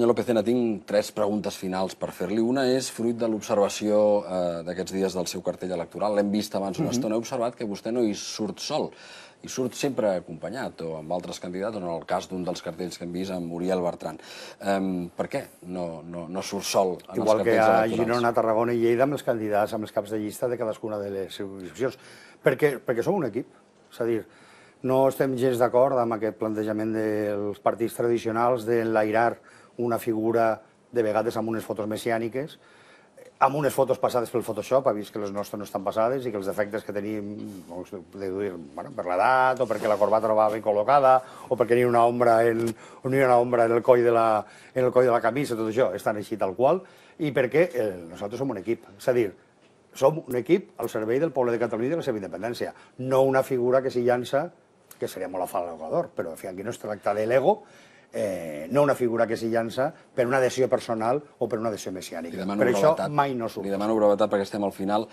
Senyor López tinc tres preguntes finals per fer-li. Una és fruit de l'observació eh, d'aquests dies del seu cartell electoral. L'hem vist abans una mm -hmm. estona. He observat que vostè no hi surt sol. Hi surt sempre acompanyat, o amb altres candidats, o en el cas d'un dels cartells que hem vist, amb Uriel Bertran. Um, per què no, no, no surt sol en Igual els que a Girona, Tarragona i Lleida, amb els candidats, amb els caps de llista de cadascuna de les circunscripcions. Perquè, perquè som un equip. És a dir, no estem gens d'acord amb aquest plantejament dels partits tradicionals d'enlairar una figura de vegades amb unes fotos messiàniques, amb unes fotos passades pel Photoshop, ha vist que les nostres no estan passades i que els defectes que tenim, doncs, de dir, bueno, per l'edat, o perquè la corbata no va ben col·locada, o perquè hi ha una ombra en, on hi ha una ombra en el, coll de la, en el coll de la camisa, tot això, estan així tal qual, i perquè eh, nosaltres som un equip. És a dir, som un equip al servei del poble de Catalunya i de la seva independència, no una figura que s'hi llança, que seria molt afalagador, però en fi, aquí no es tracta de l'ego, eh, no una figura que s'hi llança per una adhesió personal o per una adhesió messiànica. Per això mai no surt. Li demano brevetat perquè estem al final.